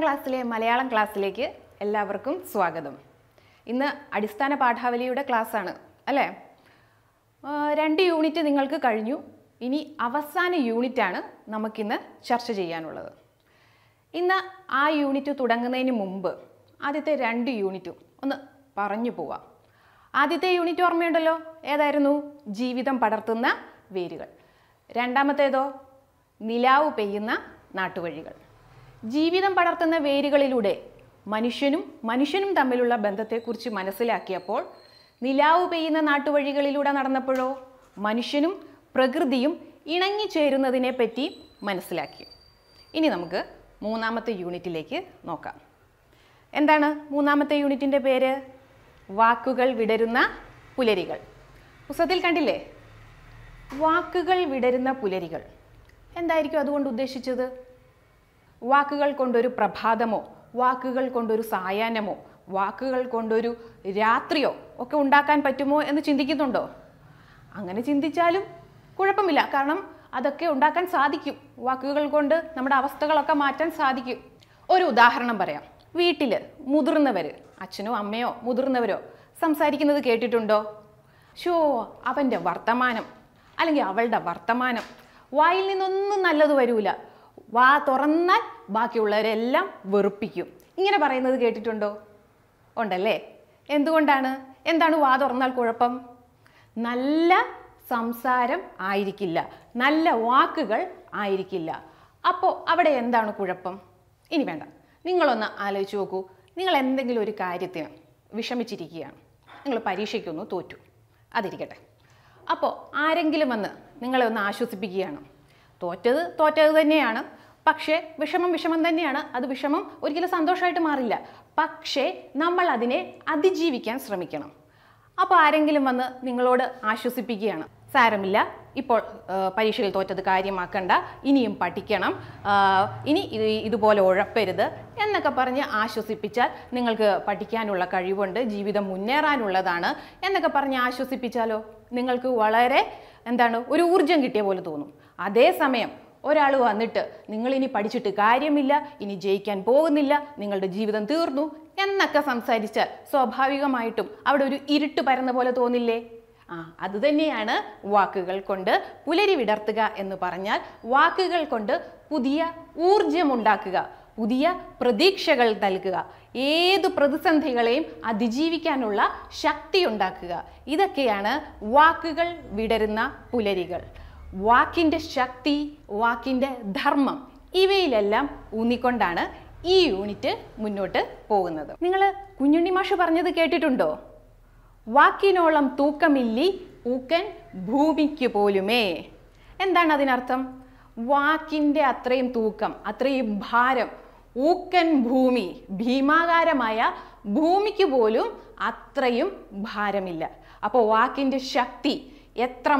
പത്താം ക്ലാസ്സിലെ മലയാളം ക്ലാസ്സിലേക്ക് എല്ലാവർക്കും സ്വാഗതം ഇന്ന് അടിസ്ഥാന പാഠാവലിയുടെ ക്ലാസ്സാണ് അല്ലേ രണ്ട് യൂണിറ്റ് നിങ്ങൾക്ക് കഴിഞ്ഞു ഇനി അവസാന യൂണിറ്റാണ് നമുക്കിന്ന് ചർച്ച ചെയ്യാനുള്ളത് ഇന്ന് ആ യൂണിറ്റ് തുടങ്ങുന്നതിന് മുമ്പ് ആദ്യത്തെ രണ്ട് യൂണിറ്റും ഒന്ന് പറഞ്ഞു പോവാം ആദ്യത്തെ യൂണിറ്റ് ഓർമ്മയുണ്ടല്ലോ ഏതായിരുന്നു ജീവിതം പടർത്തുന്ന വേരുകൾ രണ്ടാമത്തേതോ നിലാവ് പെയ്യുന്ന നാട്ടുവഴികൾ ജീവിതം പടർത്തുന്ന വേരുകളിലൂടെ മനുഷ്യനും മനുഷ്യനും തമ്മിലുള്ള ബന്ധത്തെക്കുറിച്ച് മനസ്സിലാക്കിയപ്പോൾ നിലാവ് പെയ്യുന്ന നാട്ടുവഴികളിലൂടെ നടന്നപ്പോഴോ മനുഷ്യനും പ്രകൃതിയും ഇണങ്ങിച്ചേരുന്നതിനെ പറ്റി മനസ്സിലാക്കി ഇനി നമുക്ക് മൂന്നാമത്തെ യൂണിറ്റിലേക്ക് നോക്കാം എന്താണ് മൂന്നാമത്തെ യൂണിറ്റിൻ്റെ പേര് വാക്കുകൾ വിടരുന്ന പുലരികൾ പുസ്തകത്തിൽ കണ്ടില്ലേ വാക്കുകൾ വിടരുന്ന പുലരികൾ എന്തായിരിക്കും അതുകൊണ്ട് ഉദ്ദേശിച്ചത് വാക്കുകൾ കൊണ്ടൊരു പ്രഭാതമോ വാക്കുകൾ കൊണ്ടൊരു സായാഹ്നമോ വാക്കുകൾ കൊണ്ടൊരു രാത്രിയോ ഒക്കെ ഉണ്ടാക്കാൻ പറ്റുമോ എന്ന് ചിന്തിക്കുന്നുണ്ടോ അങ്ങനെ ചിന്തിച്ചാലും കുഴപ്പമില്ല കാരണം അതൊക്കെ ഉണ്ടാക്കാൻ സാധിക്കും വാക്കുകൾ കൊണ്ട് നമ്മുടെ അവസ്ഥകളൊക്കെ മാറ്റാൻ സാധിക്കും ഒരു ഉദാഹരണം പറയാം വീട്ടിൽ മുതിർന്നവർ അച്ഛനോ അമ്മയോ മുതിർന്നവരോ സംസാരിക്കുന്നത് കേട്ടിട്ടുണ്ടോ ഷോ അവൻ്റെ വർത്തമാനം അല്ലെങ്കിൽ അവളുടെ വർത്തമാനം വായിൽ നിന്നൊന്നും നല്ലത് വരൂല വാ തുറന്നാൽ ബാക്കിയുള്ളവരെല്ലാം വെറുപ്പിക്കും ഇങ്ങനെ പറയുന്നത് കേട്ടിട്ടുണ്ടോ ഉണ്ടല്ലേ എന്തുകൊണ്ടാണ് എന്താണ് വാ തുറന്നാൽ കുഴപ്പം നല്ല സംസാരം ആയിരിക്കില്ല നല്ല വാക്കുകൾ ആയിരിക്കില്ല അപ്പോൾ അവിടെ എന്താണ് കുഴപ്പം ഇനി വേണ്ട നിങ്ങളൊന്ന് ആലോചിച്ച് നോക്കൂ നിങ്ങൾ എന്തെങ്കിലും ഒരു കാര്യത്തിന് വിഷമിച്ചിരിക്കുകയാണ് നിങ്ങൾ പരീക്ഷയ്ക്കൊന്ന് തോറ്റു അതിരിക്കട്ടെ അപ്പോൾ ആരെങ്കിലും വന്ന് നിങ്ങളെ ഒന്ന് ആശ്വസിപ്പിക്കുകയാണ് തോറ്റത് തോറ്റത് തന്നെയാണ് പക്ഷേ വിഷമം വിഷമം തന്നെയാണ് അത് വിഷമം ഒരിക്കലും സന്തോഷമായിട്ട് മാറില്ല പക്ഷേ നമ്മൾ അതിനെ അതിജീവിക്കാൻ ശ്രമിക്കണം അപ്പോൾ ആരെങ്കിലും വന്ന് നിങ്ങളോട് ആശ്വസിപ്പിക്കുകയാണ് സാരമില്ല ഇപ്പോൾ പരീക്ഷയിൽ തോറ്റത് കാര്യമാക്കണ്ട ഇനിയും പഠിക്കണം ഇനി ഇത് ഇതുപോലെ ഉഴപ്പരുത് എന്നൊക്കെ പറഞ്ഞ് ആശ്വസിപ്പിച്ചാൽ നിങ്ങൾക്ക് പഠിക്കാനുള്ള കഴിവുണ്ട് ജീവിതം മുന്നേറാനുള്ളതാണ് എന്നൊക്കെ പറഞ്ഞ് ആശ്വസിപ്പിച്ചാലോ നിങ്ങൾക്ക് വളരെ എന്താണ് ഒരു ഊർജം കിട്ടിയ പോലെ തോന്നും അതേസമയം ഒരാൾ വന്നിട്ട് നിങ്ങളിനി പഠിച്ചിട്ട് കാര്യമില്ല ഇനി ജയിക്കാൻ പോകുന്നില്ല നിങ്ങളുടെ ജീവിതം തീർന്നു എന്നൊക്കെ സംസാരിച്ചാൽ സ്വാഭാവികമായിട്ടും അവിടെ ഒരു ഇരുട്ട് പരന്ന പോലെ തോന്നില്ലേ ആ അതുതന്നെയാണ് വാക്കുകൾ കൊണ്ട് പുലരി വിടർത്തുക എന്ന് പറഞ്ഞാൽ വാക്കുകൾ കൊണ്ട് പുതിയ ഊർജമുണ്ടാക്കുക പുതിയ പ്രതീക്ഷകൾ നൽകുക ഏതു പ്രതിസന്ധികളെയും അതിജീവിക്കാനുള്ള ശക്തി ഉണ്ടാക്കുക ഇതൊക്കെയാണ് വാക്കുകൾ വിടരുന്ന പുലരികൾ വാക്കിൻ്റെ ശക്തി വാക്കിൻ്റെ ധർമ്മം ഇവയിലെല്ലാം ഊന്നിക്കൊണ്ടാണ് ഈ യൂണിറ്റ് മുന്നോട്ട് പോകുന്നത് നിങ്ങൾ കുഞ്ഞുണ്ണി മാഷ് പറഞ്ഞത് കേട്ടിട്ടുണ്ടോ വാക്കിനോളം തൂക്കമില്ലി ഊക്കൻ ഭൂമിക്ക് പോലുമേ എന്താണ് അതിനർത്ഥം വാക്കിൻ്റെ അത്രയും തൂക്കം അത്രയും ഭാരം ഊക്കൻ ഭൂമി ഭീമാകാരമായ ഭൂമിക്ക് പോലും അത്രയും ഭാരമില്ല അപ്പോൾ വാക്കിൻ്റെ ശക്തി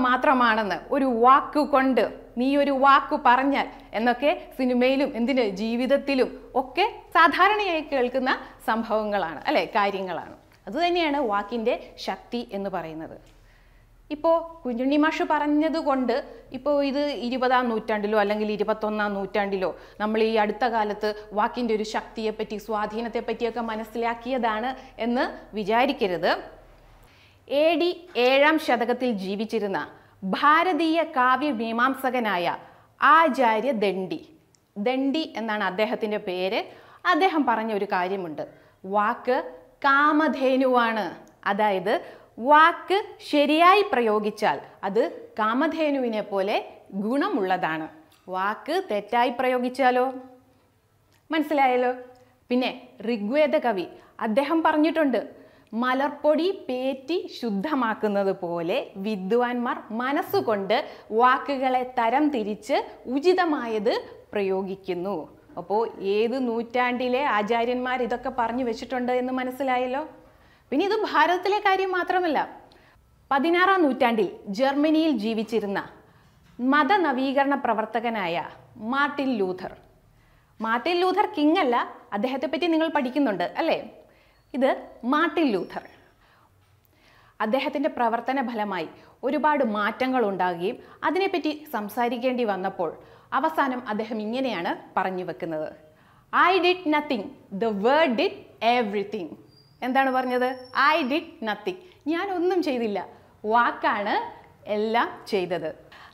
മാത്രമാണെന്ന് ഒരു വാക്ക് കൊണ്ട് നീ ഒരു വാക്ക് പറഞ്ഞാൽ എന്നൊക്കെ സിനിമയിലും എന്തിന് ജീവിതത്തിലും ഒക്കെ സാധാരണയായി കേൾക്കുന്ന സംഭവങ്ങളാണ് അല്ലെ കാര്യങ്ങളാണ് അതുതന്നെയാണ് വാക്കിൻ്റെ ശക്തി എന്ന് പറയുന്നത് ഇപ്പോൾ കുഞ്ഞുണ്ണി മാഷ് പറഞ്ഞതുകൊണ്ട് ഇപ്പോൾ ഇത് ഇരുപതാം നൂറ്റാണ്ടിലോ അല്ലെങ്കിൽ ഇരുപത്തൊന്നാം നൂറ്റാണ്ടിലോ നമ്മൾ ഈ അടുത്ത കാലത്ത് വാക്കിൻ്റെ ഒരു ശക്തിയെപ്പറ്റി സ്വാധീനത്തെപ്പറ്റിയൊക്കെ മനസ്സിലാക്കിയതാണ് എന്ന് വിചാരിക്കരുത് എ ഡി ഏഴാം ശതകത്തിൽ ജീവിച്ചിരുന്ന ഭാരതീയ കാവ്യമീമാംസകനായ ആചാര്യ ദണ്ഡി ദണ്ഡി എന്നാണ് അദ്ദേഹത്തിൻ്റെ പേര് അദ്ദേഹം പറഞ്ഞ ഒരു കാര്യമുണ്ട് വാക്ക് കാമധേനുവാണ് അതായത് വാക്ക് ശരിയായി പ്രയോഗിച്ചാൽ അത് കാമധേനുവിനെ പോലെ ഗുണമുള്ളതാണ് വാക്ക് തെറ്റായി പ്രയോഗിച്ചാലോ മനസ്സിലായല്ലോ പിന്നെ ഋഗ്വേദ കവി അദ്ദേഹം പറഞ്ഞിട്ടുണ്ട് മലർപ്പൊടി പേറ്റി ശുദ്ധമാക്കുന്നത് പോലെ വിദ്വാൻമാർ മനസ്സുകൊണ്ട് വാക്കുകളെ തരം തിരിച്ച് ഉചിതമായത് പ്രയോഗിക്കുന്നു അപ്പോൾ ഏത് നൂറ്റാണ്ടിലെ ആചാര്യന്മാർ ഇതൊക്കെ പറഞ്ഞു വെച്ചിട്ടുണ്ട് എന്ന് മനസ്സിലായല്ലോ പിന്നെ ഇത് ഭാരതത്തിലെ കാര്യം മാത്രമല്ല പതിനാറാം നൂറ്റാണ്ടിൽ ജർമ്മനിയിൽ ജീവിച്ചിരുന്ന മതനവീകരണ പ്രവർത്തകനായ Martin Luther Martin Luther King അല്ല അദ്ദേഹത്തെ പറ്റി നിങ്ങൾ പഠിക്കുന്നുണ്ട് അല്ലേ ഇത് മാർട്ടിൻ ലൂഥർ അദ്ദേഹത്തിൻ്റെ പ്രവർത്തന ഫലമായി ഒരുപാട് മാറ്റങ്ങൾ ഉണ്ടാകുകയും അതിനെപ്പറ്റി സംസാരിക്കേണ്ടി വന്നപ്പോൾ അവസാനം അദ്ദേഹം ഇങ്ങനെയാണ് പറഞ്ഞു വെക്കുന്നത് I did nothing the word did everything എന്താണ് പറഞ്ഞത് ഐ ഡിഡ് നത്തിങ് ഞാനൊന്നും ചെയ്തില്ല വാക്കാണ് എല്ലാം ചെയ്തത്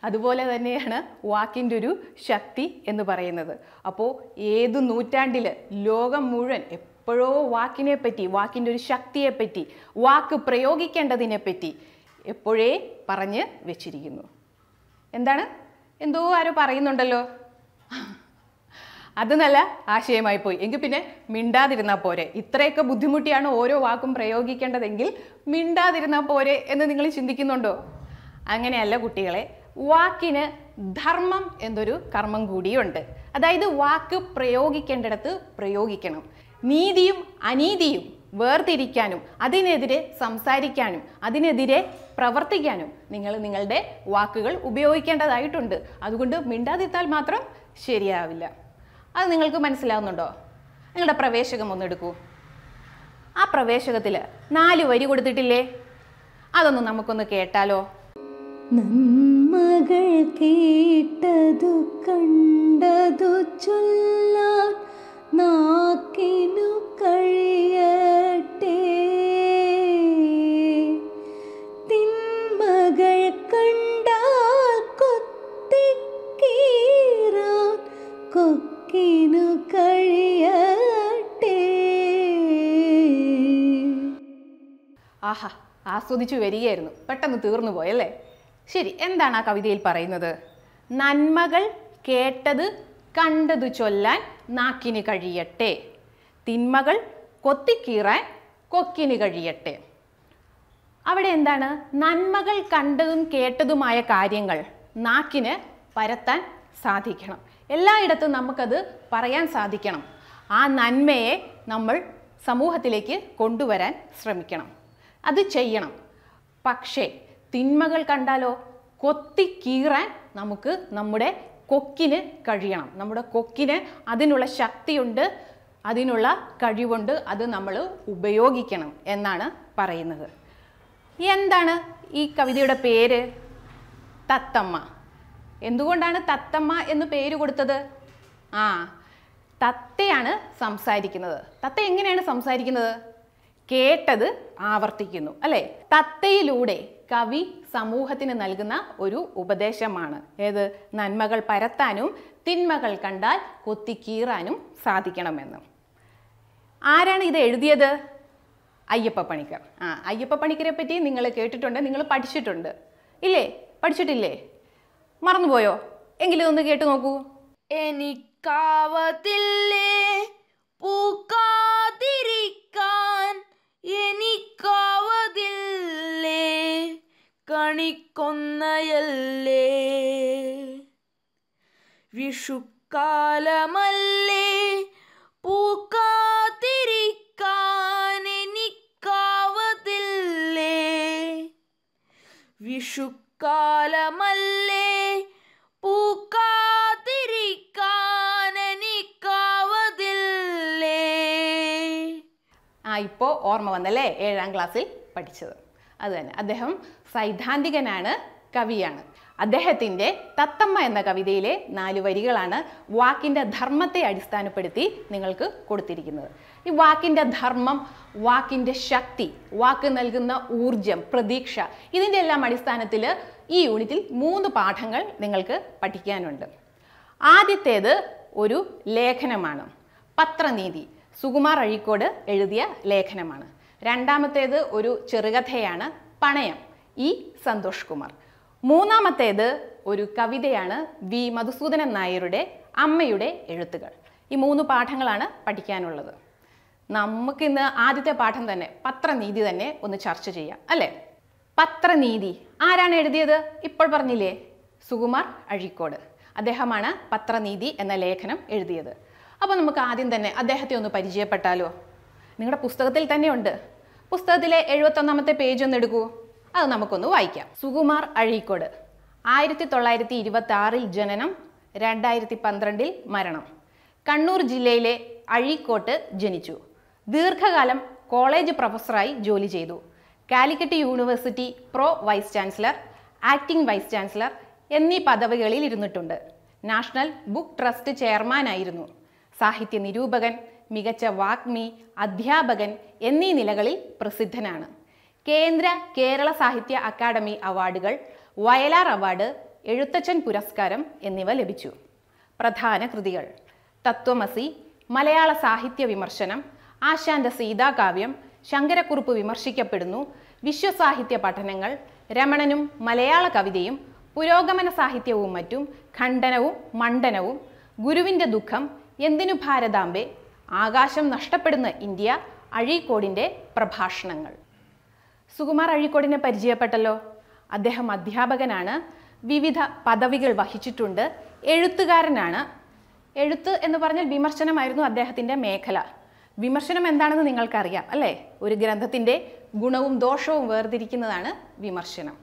അതുപോലെ തന്നെയാണ് വാക്കിൻ്റെ ഒരു ശക്തി എന്ന് പറയുന്നത് അപ്പോൾ ഏത് നൂറ്റാണ്ടിൽ ലോകം മുഴുവൻ എപ്പോഴോ വാക്കിനെ പറ്റി വാക്കിൻ്റെ ഒരു ശക്തിയെപ്പറ്റി വാക്ക് പ്രയോഗിക്കേണ്ടതിനെ പറ്റി എപ്പോഴേ പറഞ്ഞ് വെച്ചിരിക്കുന്നു എന്താണ് എന്തോ ആരോ പറയുന്നുണ്ടല്ലോ അത് നല്ല ആശയമായി പോയി എങ്കിൽ പിന്നെ മിണ്ടാതിരുന്നാൽ പോരെ ഇത്രയൊക്കെ ബുദ്ധിമുട്ടിയാണ് ഓരോ വാക്കും പ്രയോഗിക്കേണ്ടതെങ്കിൽ മിണ്ടാതിരുന്നാൽ പോരെ എന്ന് നിങ്ങൾ ചിന്തിക്കുന്നുണ്ടോ അങ്ങനെയല്ല കുട്ടികളെ വാക്കിന് ധർമ്മം എന്നൊരു കർമ്മം കൂടിയുണ്ട് അതായത് വാക്ക് പ്രയോഗിക്കേണ്ടിടത്ത് പ്രയോഗിക്കണം നീതിയും അനീതിയും വേർതിരിക്കാനും അതിനെതിരെ സംസാരിക്കാനും അതിനെതിരെ പ്രവർത്തിക്കാനും നിങ്ങൾ നിങ്ങളുടെ വാക്കുകൾ ഉപയോഗിക്കേണ്ടതായിട്ടുണ്ട് അതുകൊണ്ട് മിണ്ടാതിരുത്താൽ മാത്രം ശരിയാവില്ല അത് നിങ്ങൾക്ക് മനസ്സിലാവുന്നുണ്ടോ നിങ്ങളുടെ പ്രവേശകം ഒന്നെടുക്കൂ ആ പ്രവേശകത്തിൽ നാല് വരി കൊടുത്തിട്ടില്ലേ അതൊന്ന് നമുക്കൊന്ന് കേട്ടാലോ കേട്ടതു കണ്ടതു ചൊല്ലാൻ നാക്കിനു കഴിയട്ടെ തിന്മകൾ കണ്ടാൽ കൊത്തിക്കീറാൻ കൊക്കിനു കഴിയട്ടെ ആഹാ ആസ്വദിച്ചു വരികയായിരുന്നു പെട്ടെന്ന് തീർന്നു പോയല്ലേ ശരി എന്താണ് ആ കവിതയിൽ പറയുന്നത് നന്മകൾ കേട്ടത് കണ്ടത് ചൊല്ലാൻ നാക്കിന് കഴിയട്ടെ തിന്മകൾ കൊത്തിക്കീറാൻ കൊക്കിന് കഴിയട്ടെ അവിടെ എന്താണ് നന്മകൾ കണ്ടതും കേട്ടതുമായ കാര്യങ്ങൾ നാക്കിന് പരത്താൻ സാധിക്കണം എല്ലായിടത്തും നമുക്കത് പറയാൻ സാധിക്കണം ആ നന്മയെ നമ്മൾ സമൂഹത്തിലേക്ക് കൊണ്ടുവരാൻ ശ്രമിക്കണം അത് ചെയ്യണം പക്ഷേ തിന്മകൾ കണ്ടാലോ കൊത്തി കീറാൻ നമുക്ക് നമ്മുടെ കൊക്കിന് കഴിയണം നമ്മുടെ കൊക്കിന് അതിനുള്ള ശക്തിയുണ്ട് അതിനുള്ള കഴിവുണ്ട് അത് നമ്മൾ ഉപയോഗിക്കണം എന്നാണ് പറയുന്നത് എന്താണ് ഈ കവിതയുടെ പേര് തത്തമ്മ എന്തുകൊണ്ടാണ് തത്തമ്മ എന്ന് പേര് കൊടുത്തത് ആ തത്തയാണ് സംസാരിക്കുന്നത് തത്ത എങ്ങനെയാണ് സംസാരിക്കുന്നത് കേട്ടത് ആവർത്തിക്കുന്നു അല്ലേ തത്തയിലൂടെ കവി സമൂഹത്തിന് നൽകുന്ന ഒരു ഉപദേശമാണ് ഏത് നന്മകൾ പരത്താനും തിന്മകൾ കണ്ടാൽ കൊത്തിക്കീറാനും സാധിക്കണമെന്ന് ആരാണ് ഇത് എഴുതിയത് അയ്യപ്പ പണിക്കർ ആ അയ്യപ്പ പണിക്കരെ പറ്റി നിങ്ങൾ കേട്ടിട്ടുണ്ട് നിങ്ങൾ പഠിച്ചിട്ടുണ്ട് ഇല്ലേ പഠിച്ചിട്ടില്ലേ മറന്നുപോയോ എങ്കിലും ഒന്ന് കേട്ട് നോക്കൂ എനിക്കാവത്തില്ലേ പൂക്കാതിരിക്കാൻ എനിക്കാ മാറിക്കൊന്നയല്ലേ വിഷുക്കാലമല്ലേ പൂക്കാതിരിക്കാനെനിക്കാവതില്ലേ വിഷുക്കാലമല്ലേ പൂക്കാതിരിക്കാനെനിക്കാവതില്ലേ ആ ഇപ്പോൾ ഓർമ്മ വന്നല്ലേ ഏഴാം ക്ലാസ്സിൽ പഠിച്ചത് അത് തന്നെ അദ്ദേഹം സൈദ്ധാന്തികനാണ് കവിയാണ് അദ്ദേഹത്തിൻ്റെ തത്തമ്മ എന്ന കവിതയിലെ നാല് വരികളാണ് വാക്കിൻ്റെ ധർമ്മത്തെ അടിസ്ഥാനപ്പെടുത്തി നിങ്ങൾക്ക് കൊടുത്തിരിക്കുന്നത് ഈ വാക്കിൻ്റെ ധർമ്മം വാക്കിൻ്റെ ശക്തി വാക്ക് നൽകുന്ന ഊർജം പ്രതീക്ഷ ഇതിൻ്റെ എല്ലാം അടിസ്ഥാനത്തിൽ ഈ യൂണിറ്റിൽ മൂന്ന് പാഠങ്ങൾ നിങ്ങൾക്ക് പഠിക്കാനുണ്ട് ആദ്യത്തേത് ഒരു ലേഖനമാണ് പത്രനീതി സുകുമാർ അഴീക്കോട് എഴുതിയ ലേഖനമാണ് രണ്ടാമത്തേത് ഒരു ചെറുകഥയാണ് പണയം ഇ സന്തോഷ് കുമാർ മൂന്നാമത്തേത് ഒരു കവിതയാണ് വി മധുസൂദനൻ നായരുടെ അമ്മയുടെ എഴുത്തുകൾ ഈ മൂന്ന് പാഠങ്ങളാണ് പഠിക്കാനുള്ളത് നമുക്കിന്ന് ആദ്യത്തെ പാഠം തന്നെ പത്രനീതി തന്നെ ഒന്ന് ചർച്ച ചെയ്യാം അല്ലേ പത്രനീതി ആരാണ് എഴുതിയത് ഇപ്പോൾ പറഞ്ഞില്ലേ സുകുമാർ അഴീക്കോട് അദ്ദേഹമാണ് പത്രനീതി എന്ന ലേഖനം എഴുതിയത് അപ്പോൾ നമുക്ക് ആദ്യം തന്നെ അദ്ദേഹത്തെ ഒന്ന് പരിചയപ്പെട്ടാലോ നിങ്ങളുടെ പുസ്തകത്തിൽ തന്നെയുണ്ട് പുസ്തകത്തിലെ എഴുപത്തൊന്നാമത്തെ പേജ് ഒന്ന് എടുക്കൂ അത് നമുക്കൊന്ന് വായിക്കാം സുകുമാർ അഴീക്കോട് ആയിരത്തി തൊള്ളായിരത്തി ഇരുപത്തി ആറിൽ ജനനം രണ്ടായിരത്തി പന്ത്രണ്ടിൽ മരണം കണ്ണൂർ ജില്ലയിലെ അഴീക്കോട്ട് ജനിച്ചു ദീർഘകാലം കോളേജ് പ്രൊഫസറായി ജോലി ചെയ്തു Calicut university pro vice chancellor acting vice chancellor എന്നീ പദവികളിൽ ഇരുന്നിട്ടുണ്ട് നാഷണൽ ബുക്ക് ട്രസ്റ്റ് ചെയർമാനായിരുന്നു സാഹിത്യ നിരൂപകൻ മികച്ച വാഗ്മി അധ്യാപകൻ എന്നീ നിലകളിൽ പ്രസിദ്ധനാണ് കേന്ദ്ര കേരള സാഹിത്യ അക്കാദമി അവാർഡുകൾ വയലാർ അവാർഡ് എഴുത്തച്ഛൻ പുരസ്കാരം എന്നിവ ലഭിച്ചു പ്രധാന കൃതികൾ തത്വമസി മലയാള സാഹിത്യ വിമർശനം ആശാന്റെ സീതാകാവ്യം ശങ്കരക്കുറുപ്പ് വിമർശിക്കപ്പെടുന്നു വിശ്വസാഹിത്യ പഠനങ്ങൾ രമണനും മലയാള കവിതയും പുരോഗമന സാഹിത്യവും മറ്റും ഖണ്ഡനവും മണ്ഡനവും ഗുരുവിൻ്റെ ദുഃഖം എന്തിനു ഭാരതാംബെ ആകാശം നഷ്ടപ്പെടുന്ന ഇന്ത്യ അഴീക്കോടിൻ്റെ പ്രഭാഷണങ്ങൾ സുകുമാർ അഴീക്കോടിനെ പരിചയപ്പെട്ടല്ലോ അദ്ദേഹം അധ്യാപകനാണ് വിവിധ പദവികൾ വഹിച്ചിട്ടുണ്ട് എഴുത്തുകാരനാണ് എഴുത്ത് എന്ന് പറഞ്ഞാൽ വിമർശനമായിരുന്നു അദ്ദേഹത്തിൻ്റെ മേഖല വിമർശനം എന്താണെന്ന് നിങ്ങൾക്കറിയാം അല്ലേ ഒരു ഗ്രന്ഥത്തിൻ്റെ ഗുണവും ദോഷവും വേർതിരിക്കുന്നതാണ് വിമർശനം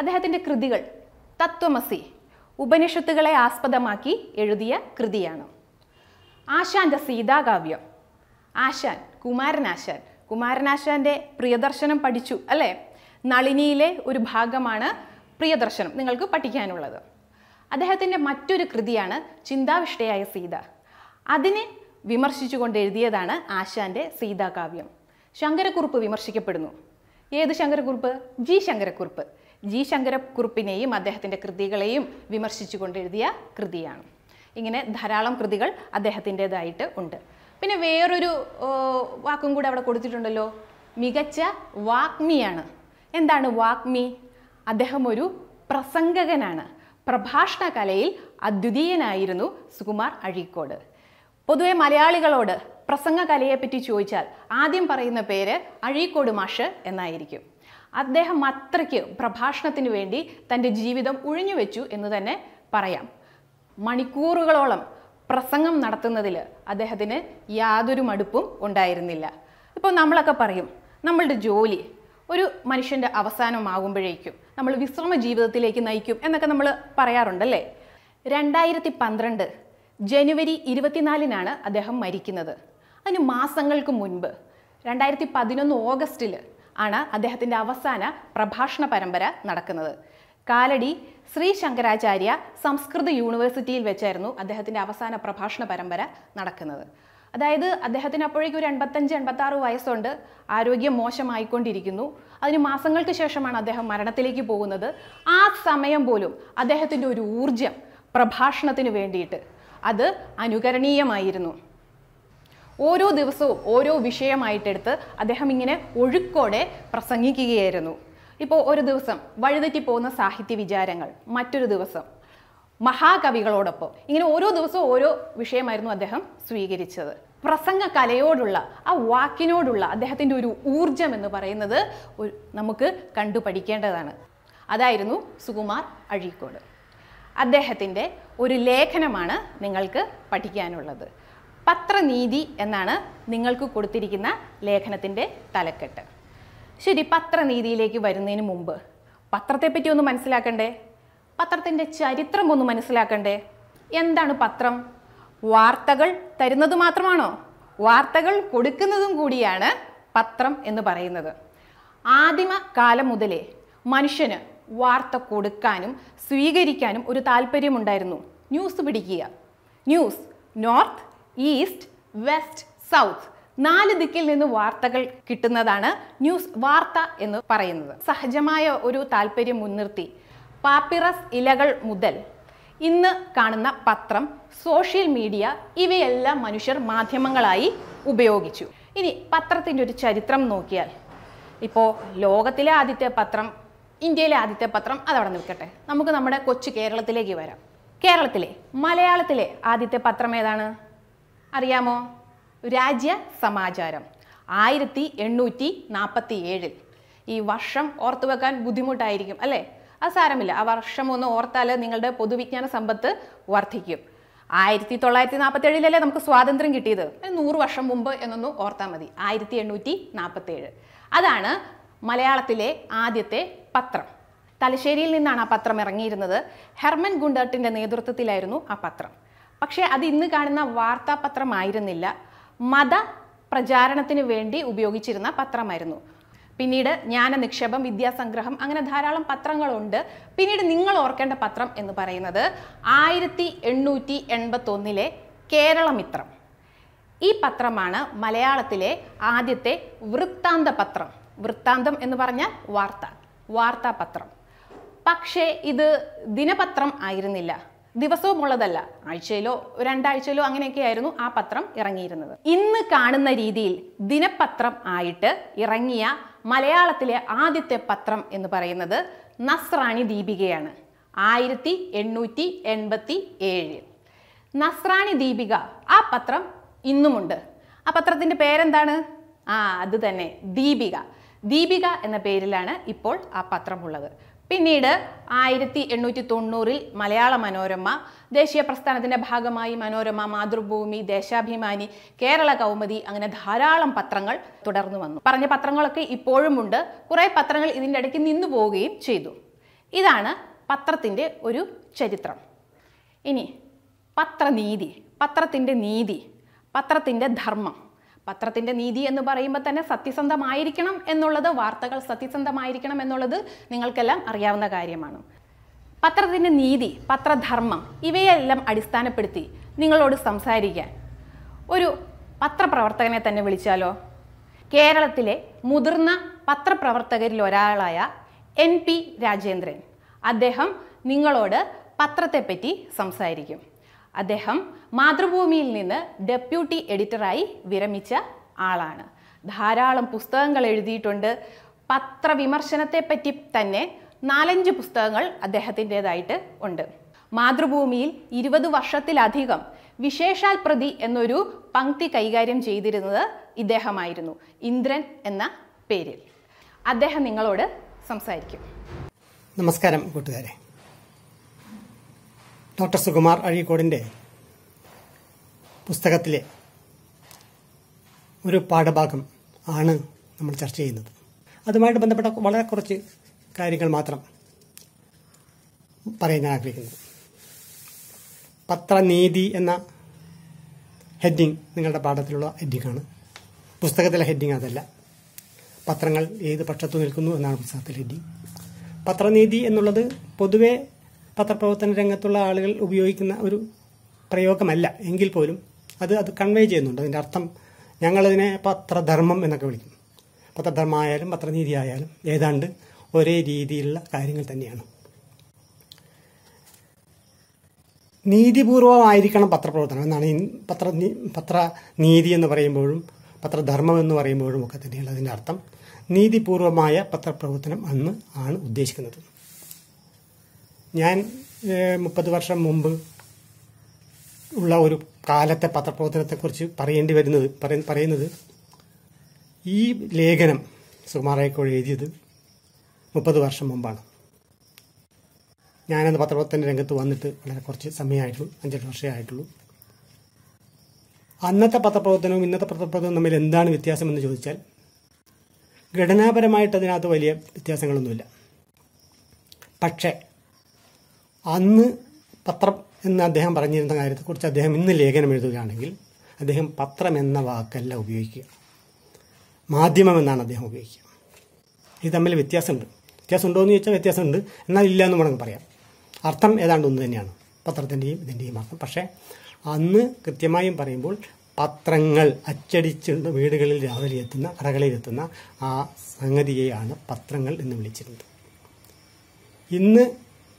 അദ്ദേഹത്തിൻ്റെ കൃതികൾ തത്വമസി ഉപനിഷത്തുകളെ ആസ്പദമാക്കി എഴുതിയ കൃതിയാണ് ആശാന്റെ സീതാകാവ്യം ആശാൻ കുമാരനാശാൻ കുമാരനാശാന്റെ പ്രിയദർശനം പഠിച്ചു അല്ലേ നളിനിയിലെ ഒരു ഭാഗമാണ് പ്രിയദർശനം നിങ്ങൾക്ക് പഠിക്കാനുള്ളത് അദ്ദേഹത്തിൻ്റെ മറ്റൊരു കൃതിയാണ് ചിന്താവിഷ്ടയായ സീത അതിനെ വിമർശിച്ചുകൊണ്ട് എഴുതിയതാണ് ആശാന്റെ സീതാകാവ്യം ശങ്കരക്കുറിപ്പ് വിമർശിക്കപ്പെടുന്നു ഏത് ശങ്കരക്കുറിപ്പ് ജി ശങ്കരക്കുറിപ്പ് ജി ശങ്കരക്കുറിപ്പിനെയും അദ്ദേഹത്തിൻ്റെ കൃതികളെയും വിമർശിച്ചുകൊണ്ട് എഴുതിയ കൃതിയാണ് ഇങ്ങനെ ധാരാളം കൃതികൾ അദ്ദേഹത്തിൻ്റേതായിട്ട് ഉണ്ട് പിന്നെ വേറൊരു വാക്കും കൂടെ അവിടെ കൊടുത്തിട്ടുണ്ടല്ലോ മികച്ച വാഗ്മിയാണ് എന്താണ് വാഗ്മി അദ്ദേഹം ഒരു പ്രസംഗകനാണ് പ്രഭാഷണ കലയിൽ അദ്വിതീയനായിരുന്നു സുകുമാർ അഴീക്കോട് പൊതുവെ മലയാളികളോട് പ്രസംഗകലയെപ്പറ്റി ചോദിച്ചാൽ ആദ്യം പറയുന്ന പേര് അഴീക്കോട് മാഷ് എന്നായിരിക്കും അദ്ദേഹം അത്രയ്ക്ക് പ്രഭാഷണത്തിന് വേണ്ടി തൻ്റെ ജീവിതം ഒഴിഞ്ഞുവെച്ചു എന്ന് തന്നെ പറയാം മണിക്കൂറുകളോളം പ്രസംഗം നടത്തുന്നതിൽ അദ്ദേഹത്തിന് യാതൊരു മടുപ്പും ഉണ്ടായിരുന്നില്ല ഇപ്പോൾ നമ്മളൊക്കെ പറയും നമ്മളുടെ ജോലി ഒരു മനുഷ്യൻ്റെ അവസാനമാകുമ്പോഴേക്കും നമ്മൾ വിശ്രമ ജീവിതത്തിലേക്ക് നയിക്കും എന്നൊക്കെ നമ്മൾ പറയാറുണ്ടല്ലേ രണ്ടായിരത്തി പന്ത്രണ്ട് ജനുവരി ഇരുപത്തിനാലിനാണ് അദ്ദേഹം മരിക്കുന്നത് അതിന് മാസങ്ങൾക്ക് മുൻപ് രണ്ടായിരത്തി പതിനൊന്ന് ഓഗസ്റ്റിൽ ആണ് അദ്ദേഹത്തിൻ്റെ അവസാന പ്രഭാഷണ പരമ്പര നടക്കുന്നത് കാലടി ശ്രീ ശങ്കരാചാര്യ സംസ്കൃത യൂണിവേഴ്സിറ്റിയിൽ വെച്ചായിരുന്നു അദ്ദേഹത്തിൻ്റെ അവസാന പ്രഭാഷണ പരമ്പര നടക്കുന്നത് അതായത് അദ്ദേഹത്തിന് അപ്പോഴേക്കും ഒരു എൺപത്തഞ്ച് എൺപത്താറ് വയസ്സുണ്ട് ആരോഗ്യം മോശമായിക്കൊണ്ടിരിക്കുന്നു അതിന് മാസങ്ങൾക്ക് ശേഷമാണ് അദ്ദേഹം മരണത്തിലേക്ക് പോകുന്നത് ആ സമയം പോലും അദ്ദേഹത്തിൻ്റെ ഒരു ഊർജം പ്രഭാഷണത്തിന് വേണ്ടിയിട്ട് അത് അനുകരണീയമായിരുന്നു ഓരോ ദിവസവും ഓരോ വിഷയമായിട്ടെടുത്ത് അദ്ദേഹം ഇങ്ങനെ ഒഴുക്കോടെ പ്രസംഗിക്കുകയായിരുന്നു ഇപ്പോൾ ഒരു ദിവസം വഴിതെറ്റി പോകുന്ന സാഹിത്യ വിചാരങ്ങൾ മറ്റൊരു ദിവസം മഹാകവികളോടൊപ്പം ഇങ്ങനെ ഓരോ ദിവസവും ഓരോ വിഷയമായിരുന്നു അദ്ദേഹം സ്വീകരിച്ചത് പ്രസംഗ കലയോടുള്ള ആ വാക്കിനോടുള്ള അദ്ദേഹത്തിൻ്റെ ഒരു ഊർജം എന്ന് പറയുന്നത് നമുക്ക് കണ്ടു പഠിക്കേണ്ടതാണ് അതായിരുന്നു സുകുമാർ അഴീക്കോട് അദ്ദേഹത്തിൻ്റെ ഒരു ലേഖനമാണ് നിങ്ങൾക്ക് പഠിക്കാനുള്ളത് പത്രനീതി എന്നാണ് നിങ്ങൾക്ക് കൊടുത്തിരിക്കുന്ന ലേഖനത്തിൻ്റെ തലക്കെട്ട് ശരി പത്രനീതിയിലേക്ക് വരുന്നതിന് മുമ്പ് പത്രത്തെപ്പറ്റി ഒന്ന് മനസ്സിലാക്കണ്ടേ പത്രത്തിൻ്റെ ചരിത്രം ഒന്ന് മനസ്സിലാക്കണ്ടേ എന്താണ് പത്രം വാർത്തകൾ തരുന്നത് മാത്രമാണോ വാർത്തകൾ കൊടുക്കുന്നതും കൂടിയാണ് പത്രം എന്ന് പറയുന്നത് ആദിമ കാലം മുതലേ മനുഷ്യന് വാർത്ത കൊടുക്കാനും സ്വീകരിക്കാനും ഒരു താല്പര്യമുണ്ടായിരുന്നു ന്യൂസ് പിടിക്കുക news north east west south നാല് ദിക്കിൽ നിന്ന് വാർത്തകൾ കിട്ടുന്നതാണ് ന്യൂസ് വാർത്ത എന്ന് പറയുന്നത് സഹജമായ ഒരു താല്പര്യം മുൻനിർത്തി പാപ്പിറസ് ഇലകൾ മുതൽ ഇന്ന് കാണുന്ന പത്രം സോഷ്യൽ മീഡിയ ഇവയെല്ലാം മനുഷ്യർ മാധ്യമങ്ങളായി ഉപയോഗിച്ചു ഇനി പത്രത്തിൻ്റെ ഒരു ചരിത്രം നോക്കിയാൽ ഇപ്പോൾ ലോകത്തിലെ ആദ്യത്തെ പത്രം ഇന്ത്യയിലെ ആദ്യത്തെ പത്രം അതവിടെ നിൽക്കട്ടെ നമുക്ക് നമ്മുടെ കൊച്ചു കേരളത്തിലേക്ക് വരാം കേരളത്തിലെ മലയാളത്തിലെ ആദ്യത്തെ പത്രം ഏതാണ് അറിയാമോ രാജ്യ സമാചാരം ആയിരത്തി എണ്ണൂറ്റി നാൽപ്പത്തി ഏഴിൽ ഈ വർഷം ഓർത്തു വെക്കാൻ ബുദ്ധിമുട്ടായിരിക്കും അല്ലേ അത് സാരമില്ല ആ വർഷം ഒന്ന് ഓർത്താൽ നിങ്ങളുടെ പൊതുവിജ്ഞാന സമ്പത്ത് വർദ്ധിക്കും ആയിരത്തി തൊള്ളായിരത്തി നാൽപ്പത്തി ഏഴിലല്ലേ നമുക്ക് സ്വാതന്ത്ര്യം കിട്ടിയത് നൂറ് വർഷം മുമ്പ് എന്നൊന്ന് ഓർത്താൽ മതി ആയിരത്തി എണ്ണൂറ്റി നാൽപ്പത്തി ഏഴ് അതാണ് മലയാളത്തിലെ ആദ്യത്തെ പത്രം തലശ്ശേരിയിൽ നിന്നാണ് ആ പത്രം ഇറങ്ങിയിരുന്നത് ഹെർമൻ ഗുണ്ടർട്ടിൻ്റെ നേതൃത്വത്തിലായിരുന്നു ആ പത്രം പക്ഷേ അത് ഇന്ന് കാണുന്ന വാർത്താപത്രമായിരുന്നില്ല മത പ്രചാരണത്തിന് വേണ്ടി ഉപയോഗിച്ചിരുന്ന പത്രമായിരുന്നു പിന്നീട് ജ്ഞാന നിക്ഷേപം വിദ്യാസംഗ്രഹം അങ്ങനെ ധാരാളം പത്രങ്ങളുണ്ട് പിന്നീട് നിങ്ങൾ ഓർക്കേണ്ട പത്രം എന്ന് പറയുന്നത് ആയിരത്തി എണ്ണൂറ്റി എൺപത്തൊന്നിലെ കേരളമിത്രം ഈ പത്രമാണ് മലയാളത്തിലെ ആദ്യത്തെ വൃത്താന്ത പത്രം വൃത്താന്തം എന്ന് പറഞ്ഞാൽ വാർത്ത വാർത്താപത്രം പക്ഷേ ഇത് ദിനപത്രം ആയിരുന്നില്ല ദിവസവും ഉള്ളതല്ല ആഴ്ചയിലോ രണ്ടാഴ്ചയിലോ അങ്ങനെയൊക്കെ ആയിരുന്നു ആ പത്രം ഇറങ്ങിയിരുന്നത് ഇന്ന് കാണുന്ന രീതിയിൽ ദിനപത്രം ആയിട്ട് ഇറങ്ങിയ മലയാളത്തിലെ ആദ്യത്തെ പത്രം എന്ന് പറയുന്നത് നസ്രാണി ദീപികയാണ് ആയിരത്തി എണ്ണൂറ്റി എൺപത്തി ഏഴ് നസ്രാണി ദീപിക ആ പത്രം ഇന്നുമുണ്ട് ആ പത്രത്തിൻ്റെ പേരെന്താണ് ആ അത് തന്നെ ദീപിക ദീപിക എന്ന പേരിലാണ് ഇപ്പോൾ ആ പത്രമുള്ളത് പിന്നീട് ആയിരത്തി എണ്ണൂറ്റി തൊണ്ണൂറിൽ മലയാള മനോരമ ദേശീയ പ്രസ്ഥാനത്തിൻ്റെ ഭാഗമായി മനോരമ മാതൃഭൂമി ദേശാഭിമാനി കേരള കൗമുദി അങ്ങനെ ധാരാളം പത്രങ്ങൾ തുടർന്നു വന്നു പറഞ്ഞ പത്രങ്ങളൊക്കെ ഇപ്പോഴുമുണ്ട് കുറേ പത്രങ്ങൾ ഇതിൻ്റെ ഇടയ്ക്ക് നിന്നു പോവുകയും ചെയ്തു ഇതാണ് പത്രത്തിൻ്റെ ഒരു ചരിത്രം ഇനി പത്രനീതി പത്രത്തിൻ്റെ നീതി പത്രത്തിൻ്റെ ധർമ്മം പത്രത്തിൻ്റെ നീതി എന്ന് പറയുമ്പോൾ തന്നെ സത്യസന്ധമായിരിക്കണം എന്നുള്ളത് വാർത്തകൾ സത്യസന്ധമായിരിക്കണം എന്നുള്ളത് നിങ്ങൾക്കെല്ലാം അറിയാവുന്ന കാര്യമാണ് പത്രത്തിൻ്റെ നീതി പത്രധർമ്മം ഇവയെല്ലാം അടിസ്ഥാനപ്പെടുത്തി നിങ്ങളോട് സംസാരിക്കാൻ ഒരു പത്രപ്രവർത്തകനെ തന്നെ വിളിച്ചാലോ കേരളത്തിലെ മുതിർന്ന പത്രപ്രവർത്തകരിൽ ഒരാളായ എൻ പി രാജേന്ദ്രൻ അദ്ദേഹം നിങ്ങളോട് പത്രത്തെപ്പറ്റി സംസാരിക്കും അദ്ദേഹം മാതൃഭൂമിയിൽ നിന്ന് ഡെപ്യൂട്ടി എഡിറ്ററായി വിരമിച്ച ആളാണ് ധാരാളം പുസ്തകങ്ങൾ എഴുതിയിട്ടുണ്ട് പത്രവിമർശനത്തെപ്പറ്റി തന്നെ നാലഞ്ച് പുസ്തകങ്ങൾ അദ്ദേഹത്തിൻ്റേതായിട്ട് ഉണ്ട് മാതൃഭൂമിയിൽ ഇരുപത് വർഷത്തിലധികം വിശേഷാൽ പ്രതി എന്നൊരു പങ്ക്തി കൈകാര്യം ചെയ്തിരുന്നത് ഇദ്ദേഹമായിരുന്നു ഇന്ദ്രൻ എന്ന പേരിൽ അദ്ദേഹം നിങ്ങളോട് സംസാരിക്കും നമസ്കാരം കൂട്ടുകാരെ ഡോക്ടർ സുകുമാർ അഴീക്കോടിൻ്റെ പുസ്തകത്തിലെ ഒരു പാഠഭാഗം ആണ് നമ്മൾ ചർച്ച ചെയ്യുന്നത് അതുമായിട്ട് ബന്ധപ്പെട്ട വളരെ കുറച്ച് കാര്യങ്ങൾ മാത്രം പറയാൻ ഞാൻ ആഗ്രഹിക്കുന്നത് പത്രനീതി എന്ന ഹെഡിങ് നിങ്ങളുടെ പാഠത്തിലുള്ള ഹെഡിങ്ങാണ് പുസ്തകത്തിലെ ഹെഡിങ് അതല്ല പത്രങ്ങൾ ഏത് പക്ഷത്തു നിൽക്കുന്നു എന്നാണ് പുസ്തകത്തിലെ ഹെഡിങ് പത്രനീതി എന്നുള്ളത് പൊതുവെ പത്രപ്രവർത്തന രംഗത്തുള്ള ആളുകൾ ഉപയോഗിക്കുന്ന ഒരു പ്രയോഗമല്ല എങ്കിൽ പോലും അത് അത് കൺവേ ചെയ്യുന്നുണ്ട് അതിൻ്റെ അർത്ഥം ഞങ്ങളതിനെ പത്രധർമ്മം എന്നൊക്കെ വിളിക്കും പത്രധർമ്മമായാലും പത്രനീതി ആയാലും ഏതാണ്ട് ഒരേ രീതിയിലുള്ള കാര്യങ്ങൾ തന്നെയാണ് നീതിപൂർവമായിരിക്കണം പത്രപ്രവർത്തനം എന്നാണ് പത്ര പത്ര നീതി എന്ന് പറയുമ്പോഴും പത്രധർമ്മം എന്ന് പറയുമ്പോഴും ഒക്കെ തന്നെയാണ് അതിൻ്റെ അർത്ഥം നീതിപൂർവമായ പത്രപ്രവർത്തനം എന്ന് ആണ് ഉദ്ദേശിക്കുന്നത് ഞാൻ മുപ്പത് വർഷം മുമ്പ് ഉള്ള ഒരു കാലത്തെ പത്രപ്രവർത്തനത്തെക്കുറിച്ച് പറയേണ്ടി വരുന്നത് പറയുന്നത് ഈ ലേഖനം സുകുമാറായിക്കോഴി എഴുതിയത് മുപ്പത് വർഷം മുമ്പാണ് ഞാനന്ന് പത്രപ്രവർത്തന രംഗത്ത് വന്നിട്ട് വളരെ കുറച്ച് സമയമായിട്ടുള്ളൂ അഞ്ചെട്ട് വർഷമേ ആയിട്ടുള്ളൂ അന്നത്തെ പത്രപ്രവർത്തനവും ഇന്നത്തെ പത്രപ്രവർത്തനവും തമ്മിൽ എന്താണ് വ്യത്യാസമെന്ന് ചോദിച്ചാൽ ഘടനാപരമായിട്ട് അതിനകത്ത് വലിയ വ്യത്യാസങ്ങളൊന്നുമില്ല പക്ഷേ അന്ന് പത്രം എന്ന് അദ്ദേഹം പറഞ്ഞിരുന്ന കാര്യത്തെക്കുറിച്ച് അദ്ദേഹം ഇന്ന് ലേഖനം എഴുതുകയാണെങ്കിൽ അദ്ദേഹം പത്രം എന്ന വാക്കല്ല ഉപയോഗിക്കുക മാധ്യമം എന്നാണ് അദ്ദേഹം ഉപയോഗിക്കുക ഇത് തമ്മിൽ വ്യത്യാസമുണ്ട് വ്യത്യാസമുണ്ടോ എന്ന് ചോദിച്ചാൽ വ്യത്യാസമുണ്ട് എന്നാൽ ഇല്ല എന്ന് വേണമെങ്കിൽ പറയാം അർത്ഥം ഏതാണ്ട് ഒന്ന് തന്നെയാണ് പത്രത്തിൻ്റെയും ഇതിൻ്റെയും അർത്ഥം പക്ഷേ അന്ന് കൃത്യമായും പറയുമ്പോൾ പത്രങ്ങൾ അച്ചടിച്ച് വീടുകളിൽ രാവിലെ എത്തുന്ന കടകളിൽ എത്തുന്ന ആ സംഗതിയെയാണ് പത്രങ്ങൾ എന്ന് വിളിച്ചിരുന്നത് ഇന്ന്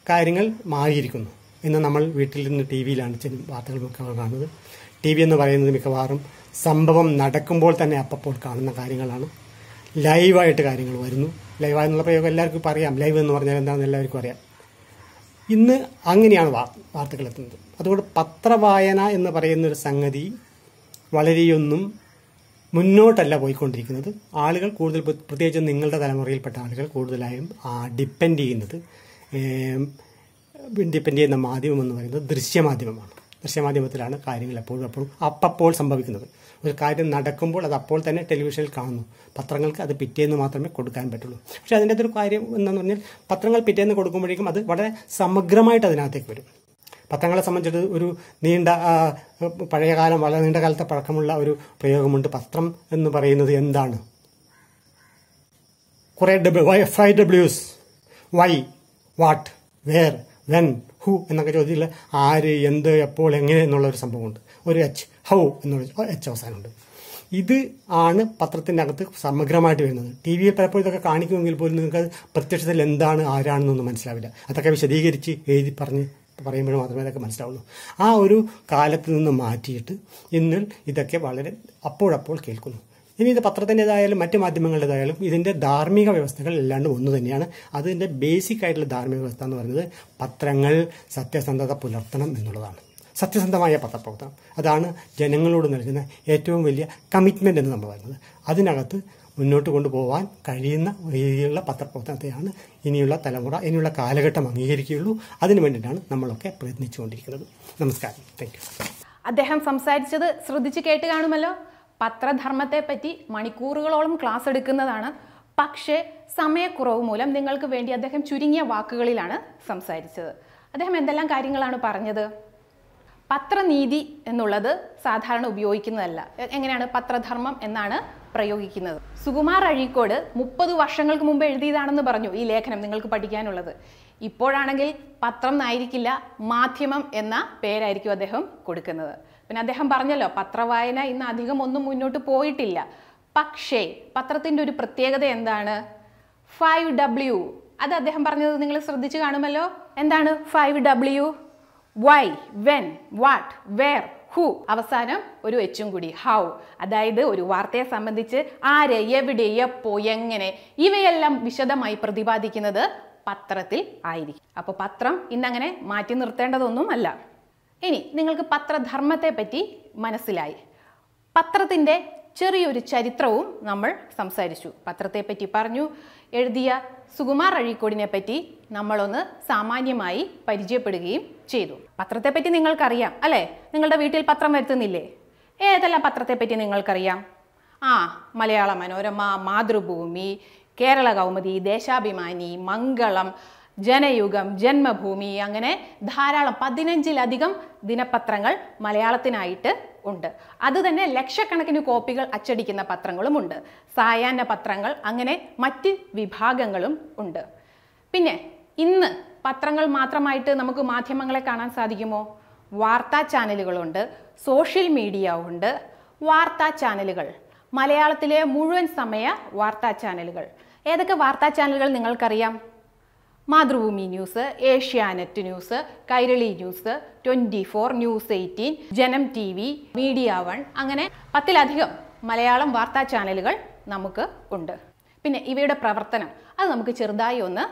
കാര്യങ്ങൾ മാറിയിരിക്കുന്നു ഇന്ന് നമ്മൾ വീട്ടിൽ നിന്ന് ടി വിയിലാണ് വാർത്തകൾ കാണുന്നത് ടി വി എന്ന് പറയുന്നത് മിക്കവാറും സംഭവം നടക്കുമ്പോൾ തന്നെ അപ്പപ്പോൾ കാണുന്ന കാര്യങ്ങളാണ് ലൈവായിട്ട് കാര്യങ്ങൾ വരുന്നു ലൈവായെന്നുള്ള പ്രയോഗം എല്ലാവർക്കും അറിയാം ലൈവ് എന്ന് പറഞ്ഞാൽ എന്താണെന്ന് എല്ലാവർക്കും അറിയാം ഇന്ന് അങ്ങനെയാണ് വാർത്തകൾ എത്തുന്നത് അതുകൊണ്ട് പത്രവായന എന്ന് പറയുന്ന ഒരു സംഗതി വളരെയൊന്നും മുന്നോട്ടല്ല പോയിക്കൊണ്ടിരിക്കുന്നത് ആളുകൾ കൂടുതൽ പ്രത്യേകിച്ച് നിങ്ങളുടെ തലമുറയിൽപ്പെട്ട ആളുകൾ കൂടുതലായും ഡിപ്പെൻഡ് ചെയ്യുന്നത് ഡിപ്പെൻഡ് ചെയ്യുന്ന മാധ്യമം എന്ന് പറയുന്നത് ദൃശ്യമാധ്യമമാണ് ദൃശ്യമാധ്യമത്തിലാണ് കാര്യങ്ങൾ എപ്പോഴും എപ്പോഴും അപ്പപ്പോൾ സംഭവിക്കുന്നത് ഒരു കാര്യം നടക്കുമ്പോൾ അത് അപ്പോൾ തന്നെ ടെലിവിഷനിൽ കാണുന്നു പത്രങ്ങൾക്ക് അത് പിറ്റേന്ന് മാത്രമേ കൊടുക്കാൻ പറ്റുള്ളൂ പക്ഷേ അതിൻ്റെ അതൊരു കാര്യം എന്നു പറഞ്ഞാൽ പത്രങ്ങൾ പിറ്റേന്ന് കൊടുക്കുമ്പോഴേക്കും അത് വളരെ സമഗ്രമായിട്ട് അതിനകത്തേക്ക് വരും പത്രങ്ങളെ സംബന്ധിച്ചിട്ട് ഒരു നീണ്ട പഴയകാലം വളരെ നീണ്ട കാലത്തെ പഴക്കമുള്ള ഒരു പ്രയോഗമുണ്ട് പത്രം എന്ന് പറയുന്നത് എന്താണ് കുറേ ഡബ്ല്യു വൈ ഫൈവ് ഡബ്ല്യൂസ് why what where when who എന്നൊക്കെ ചോദ്യത്തിൽ ആര് എന്ത് എപ്പോൾ എങ്ങനെ എന്നുള്ള ഒരു സംഭവമുണ്ട് ഒരു എച്ച് ഹൗ എന്നുള്ള എച്ച് അവസാനമുണ്ട് ഇത് ആണ് പത്രത്തിൻ്റെ അകത്ത് സമഗ്രമായിട്ട് വരുന്നത് ടി വിയിൽ പലപ്പോഴും ഇതൊക്കെ കാണിക്കുമെങ്കിൽ പോലും നിങ്ങൾക്ക് പ്രത്യക്ഷത്തിൽ എന്താണ് ആരാണെന്നൊന്നും മനസ്സിലാവില്ല അതൊക്കെ വിശദീകരിച്ച് എഴുതി പറഞ്ഞ് പറയുമ്പോൾ മാത്രമേ അതൊക്കെ മനസ്സിലാവുള്ളൂ ആ ഒരു കാലത്ത് നിന്ന് മാറ്റിയിട്ട് ഇന്ന് ഇതൊക്കെ വളരെ അപ്പോഴപ്പോൾ കേൾക്കുന്നു ഇനി ഇത് പത്രത്തിൻ്റെതായാലും മറ്റ് മാധ്യമങ്ങളുടേതായാലും ഇതിൻ്റെ ധാർമ്മിക വ്യവസ്ഥകൾ എല്ലാണ്ട് ഒന്ന് തന്നെയാണ് അതിൻ്റെ ബേസിക് ആയിട്ടുള്ള ധാർമ്മിക വ്യവസ്ഥ എന്ന് പറയുന്നത് പത്രങ്ങൾ സത്യസന്ധത പുലർത്തണം എന്നുള്ളതാണ് സത്യസന്ധമായ പത്രപ്രവർത്തനം അതാണ് ജനങ്ങളോട് നൽകുന്ന ഏറ്റവും വലിയ കമ്മിറ്റ്മെൻ്റ് എന്ന് നമ്മൾ പറയുന്നത് അതിനകത്ത് മുന്നോട്ട് കൊണ്ടുപോകാൻ കഴിയുന്ന രീതിയിലുള്ള പത്രപ്രവർത്തനത്തെയാണ് ഇനിയുള്ള തലമുറ ഇനിയുള്ള കാലഘട്ടം അംഗീകരിക്കുകയുള്ളൂ അതിനു വേണ്ടിയിട്ടാണ് നമ്മളൊക്കെ പ്രയത്നിച്ചുകൊണ്ടിരിക്കുന്നത് നമസ്കാരം താങ്ക് അദ്ദേഹം സംസാരിച്ചത് ശ്രദ്ധിച്ച് കേട്ട് കാണുമല്ലോ പത്രധർമ്മത്തെപ്പറ്റി മണിക്കൂറുകളോളം ക്ലാസ് എടുക്കുന്നതാണ് പക്ഷേ സമയക്കുറവ് മൂലം നിങ്ങൾക്ക് വേണ്ടി അദ്ദേഹം ചുരുങ്ങിയ വാക്കുകളിലാണ് സംസാരിച്ചത് അദ്ദേഹം എന്തെല്ലാം കാര്യങ്ങളാണ് പറഞ്ഞത് പത്രനീതി എന്നുള്ളത് സാധാരണ ഉപയോഗിക്കുന്നതല്ല എങ്ങനെയാണ് പത്രധർമ്മം എന്നാണ് പ്രയോഗിക്കുന്നത് സുകുമാർ അഴീക്കോട് മുപ്പത് വർഷങ്ങൾക്ക് മുമ്പ് എഴുതിയതാണെന്ന് പറഞ്ഞു ഈ ലേഖനം നിങ്ങൾക്ക് പഠിക്കാനുള്ളത് ഇപ്പോഴാണെങ്കിൽ പത്രം എന്നായിരിക്കില്ല മാധ്യമം എന്ന പേരായിരിക്കും അദ്ദേഹം കൊടുക്കുന്നത് പിന്നെ അദ്ദേഹം പറഞ്ഞല്ലോ പത്രവായന ഇന്ന് അധികം ഒന്നും മുന്നോട്ട് പോയിട്ടില്ല പക്ഷേ പത്രത്തിൻ്റെ ഒരു പ്രത്യേകത എന്താണ് ഫൈവ് ഡബ്ല്യു അത് അദ്ദേഹം പറഞ്ഞത് നിങ്ങൾ ശ്രദ്ധിച്ചു കാണുമല്ലോ എന്താണ് five W why when what where who അവസാനം ഒരു എച്ചും കൂടി ഹൗ അതായത് ഒരു വാർത്തയെ സംബന്ധിച്ച് ആര് എവിടെ എപ്പോ എങ്ങനെ ഇവയെല്ലാം വിശദമായി പ്രതിപാദിക്കുന്നത് പത്രത്തിൽ ആയിരിക്കും അപ്പോൾ പത്രം ഇന്നങ്ങനെ മാറ്റി നിർത്തേണ്ടതൊന്നുമല്ല ഇനി നിങ്ങൾക്ക് പത്രധർമ്മത്തെപ്പറ്റി മനസ്സിലായി പത്രത്തിൻ്റെ ചെറിയൊരു ചരിത്രവും നമ്മൾ സംസാരിച്ചു പത്രത്തെപ്പറ്റി പറഞ്ഞു എഴുതിയ സുകുമാർ അഴീക്കോടിനെ പറ്റി നമ്മളൊന്ന് സാമാന്യമായി പരിചയപ്പെടുകയും ചെയ്തു പത്രത്തെപ്പറ്റി നിങ്ങൾക്കറിയാം അല്ലേ നിങ്ങളുടെ വീട്ടിൽ പത്രം വരുത്തുന്നില്ലേ ഏതെല്ലാം പത്രത്തെപ്പറ്റി നിങ്ങൾക്കറിയാം ആ മലയാള മനോരമ മാതൃഭൂമി കേരള കൗമുദി ദേശാഭിമാനി മംഗളം ജനയുഗം ജന്മഭൂമി അങ്ങനെ ധാരാളം പതിനഞ്ചിലധികം ദിനപത്രങ്ങൾ മലയാളത്തിനായിട്ട് ഉണ്ട് അത് തന്നെ ലക്ഷക്കണക്കിന് കോപ്പികൾ അച്ചടിക്കുന്ന പത്രങ്ങളുമുണ്ട് സായാഹ്ന പത്രങ്ങൾ അങ്ങനെ മറ്റ് വിഭാഗങ്ങളും ഉണ്ട് പിന്നെ ഇന്ന് പത്രങ്ങൾ മാത്രമായിട്ട് നമുക്ക് മാധ്യമങ്ങളെ കാണാൻ സാധിക്കുമോ വാർത്താ ചാനലുകളുണ്ട് സോഷ്യൽ മീഡിയ ഉണ്ട് വാർത്താ ചാനലുകൾ മലയാളത്തിലെ മുഴുവൻ സമയ വാർത്താ ചാനലുകൾ ഏതൊക്കെ വാർത്താ ചാനലുകൾ നിങ്ങൾക്കറിയാം Mathrubhumi news Asianet news Kairali news twenty four news eighteen Janam T V media one അങ്ങനെ പത്തിലധികം മലയാളം വാർത്താ ചാനലുകൾ നമുക്ക് ഉണ്ട് പിന്നെ ഇവയുടെ പ്രവർത്തനം അത് നമുക്ക് ചെറുതായി ഒന്ന്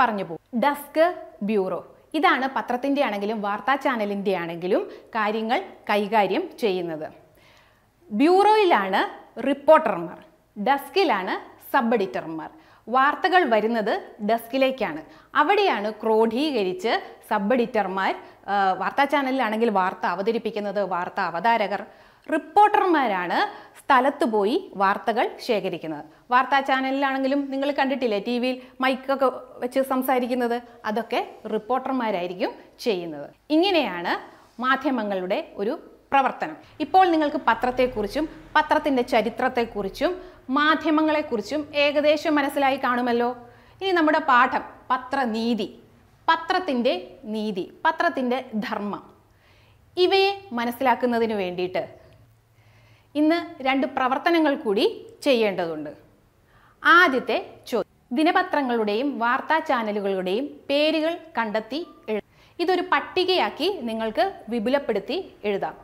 പറഞ്ഞു പോകും ഡസ്ക് ബ്യൂറോ ഇതാണ് പത്രത്തിൻ്റെ ആണെങ്കിലും വാർത്താ ചാനലിൻ്റെ ആണെങ്കിലും കാര്യങ്ങൾ കൈകാര്യം ചെയ്യുന്നത് ബ്യൂറോയിലാണ് റിപ്പോർട്ടർമാർ ഡെസ്കിലാണ് സബ് എഡിറ്റർമാർ വാർത്തകൾ വരുന്നത് ഡെസ്കിലേക്കാണ് അവിടെയാണ് ക്രോഡീകരിച്ച് സബ് എഡിറ്റർമാർ വാർത്താ ചാനലിലാണെങ്കിൽ വാർത്ത അവതരിപ്പിക്കുന്നത് വാർത്ത അവതാരകർ റിപ്പോർട്ടർമാരാണ് സ്ഥലത്ത് പോയി വാർത്തകൾ ശേഖരിക്കുന്നത് വാർത്താ ചാനലിലാണെങ്കിലും നിങ്ങൾ കണ്ടിട്ടില്ലേ ടി വിയിൽ മൈക്കൊക്കെ വെച്ച് സംസാരിക്കുന്നത് അതൊക്കെ റിപ്പോർട്ടർമാരായിരിക്കും ചെയ്യുന്നത് ഇങ്ങനെയാണ് മാധ്യമങ്ങളുടെ ഒരു പ്രവർത്തനം ഇപ്പോൾ നിങ്ങൾക്ക് പത്രത്തെക്കുറിച്ചും പത്രത്തിൻ്റെ ചരിത്രത്തെക്കുറിച്ചും മാധ്യമങ്ങളെക്കുറിച്ചും ഏകദേശം മനസ്സിലായി കാണുമല്ലോ ഇനി നമ്മുടെ പാഠം പത്രനീതി പത്രത്തിൻ്റെ നീതി പത്രത്തിൻ്റെ ധർമ്മം ഇവയെ മനസ്സിലാക്കുന്നതിന് വേണ്ടിയിട്ട് ഇന്ന് രണ്ട് പ്രവർത്തനങ്ങൾ കൂടി ചെയ്യേണ്ടതുണ്ട് ആദ്യത്തെ ചോദ്യം ദിനപത്രങ്ങളുടെയും വാർത്താ ചാനലുകളുടെയും പേരുകൾ കണ്ടെത്തി ഇതൊരു പട്ടികയാക്കി നിങ്ങൾക്ക് വിപുലപ്പെടുത്തി എഴുതാം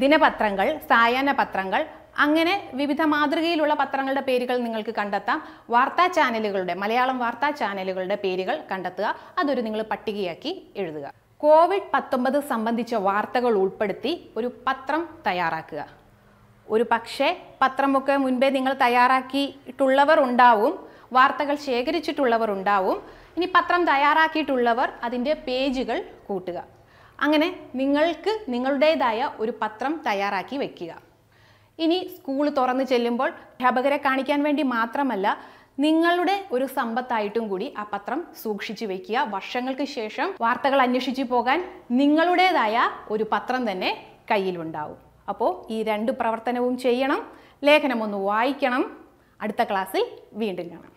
ദിനപത്രങ്ങൾ സായാഹ്ന പത്രങ്ങൾ അങ്ങനെ വിവിധ മാതൃകയിലുള്ള പത്രങ്ങളുടെ പേരുകൾ നിങ്ങൾക്ക് കണ്ടെത്താം വാർത്താ ചാനലുകളുടെ മലയാളം വാർത്താ ചാനലുകളുടെ പേരുകൾ കണ്ടെത്തുക അതൊരു നിങ്ങൾ പട്ടികയാക്കി എഴുതുക കോവിഡ് പത്തൊമ്പത് സംബന്ധിച്ച വാർത്തകൾ ഉൾപ്പെടുത്തി ഒരു പത്രം തയ്യാറാക്കുക ഒരു പക്ഷേ പത്രമൊക്കെ മുൻപേ നിങ്ങൾ തയ്യാറാക്കിയിട്ടുള്ളവർ ഉണ്ടാവും വാർത്തകൾ ശേഖരിച്ചിട്ടുള്ളവർ ഉണ്ടാവും ഇനി പത്രം തയ്യാറാക്കിയിട്ടുള്ളവർ അതിൻ്റെ പേജുകൾ കൂട്ടുക അങ്ങനെ നിങ്ങൾക്ക് നിങ്ങളുടേതായ ഒരു പത്രം തയ്യാറാക്കി വെക്കുക ഇനി സ്കൂൾ തുറന്നു ചെല്ലുമ്പോൾ അധ്യാപകരെ കാണിക്കാൻ വേണ്ടി മാത്രമല്ല നിങ്ങളുടെ ഒരു സമ്പത്തായിട്ടും കൂടി ആ പത്രം സൂക്ഷിച്ചു വെക്കുക വർഷങ്ങൾക്ക് ശേഷം വാർത്തകൾ അന്വേഷിച്ചു പോകാൻ നിങ്ങളുടേതായ ഒരു പത്രം തന്നെ കയ്യിലുണ്ടാവും അപ്പോൾ ഈ രണ്ട് പ്രവർത്തനവും ചെയ്യണം ലേഖനം ഒന്ന് വായിക്കണം അടുത്ത ക്ലാസ്സിൽ വീണ്ടും കാണാം